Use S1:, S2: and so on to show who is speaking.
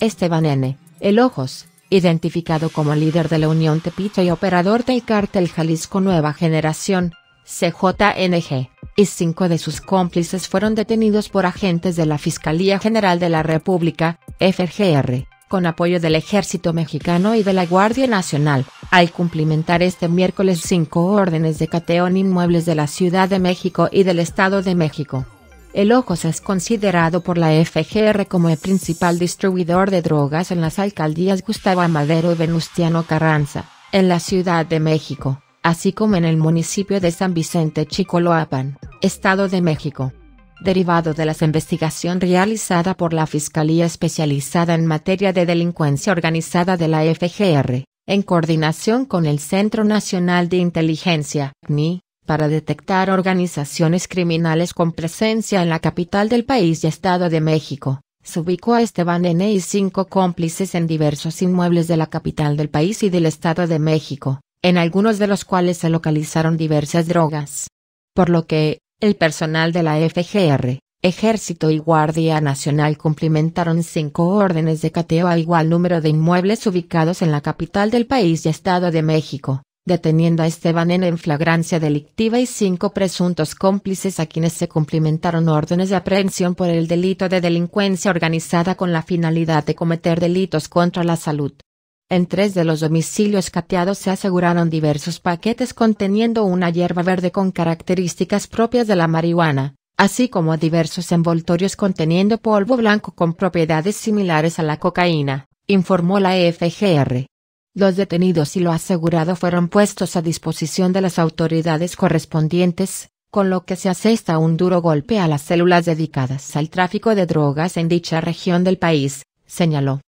S1: Esteban N., El Ojos, identificado como líder de la Unión Tepito y operador del cártel Jalisco Nueva Generación, CJNG, y cinco de sus cómplices fueron detenidos por agentes de la Fiscalía General de la República, FGR, con apoyo del Ejército Mexicano y de la Guardia Nacional, al cumplimentar este miércoles cinco órdenes de cateo en inmuebles de la Ciudad de México y del Estado de México. El Ojos es considerado por la FGR como el principal distribuidor de drogas en las alcaldías Gustavo Amadero y Venustiano Carranza, en la Ciudad de México, así como en el municipio de San Vicente Chicoloapan, Estado de México. Derivado de las investigación realizada por la Fiscalía Especializada en Materia de Delincuencia Organizada de la FGR, en coordinación con el Centro Nacional de Inteligencia, CNI, para detectar organizaciones criminales con presencia en la capital del país y Estado de México. Se ubicó a Esteban N. y cinco cómplices en diversos inmuebles de la capital del país y del Estado de México, en algunos de los cuales se localizaron diversas drogas. Por lo que, el personal de la FGR, Ejército y Guardia Nacional cumplimentaron cinco órdenes de cateo a igual número de inmuebles ubicados en la capital del país y Estado de México, deteniendo a Esteban en flagrancia delictiva y cinco presuntos cómplices a quienes se cumplimentaron órdenes de aprehensión por el delito de delincuencia organizada con la finalidad de cometer delitos contra la salud. En tres de los domicilios cateados se aseguraron diversos paquetes conteniendo una hierba verde con características propias de la marihuana, así como diversos envoltorios conteniendo polvo blanco con propiedades similares a la cocaína, informó la FGR. Los detenidos y lo asegurado fueron puestos a disposición de las autoridades correspondientes, con lo que se asesta un duro
S2: golpe a las células dedicadas al tráfico de drogas en dicha región del país, señaló.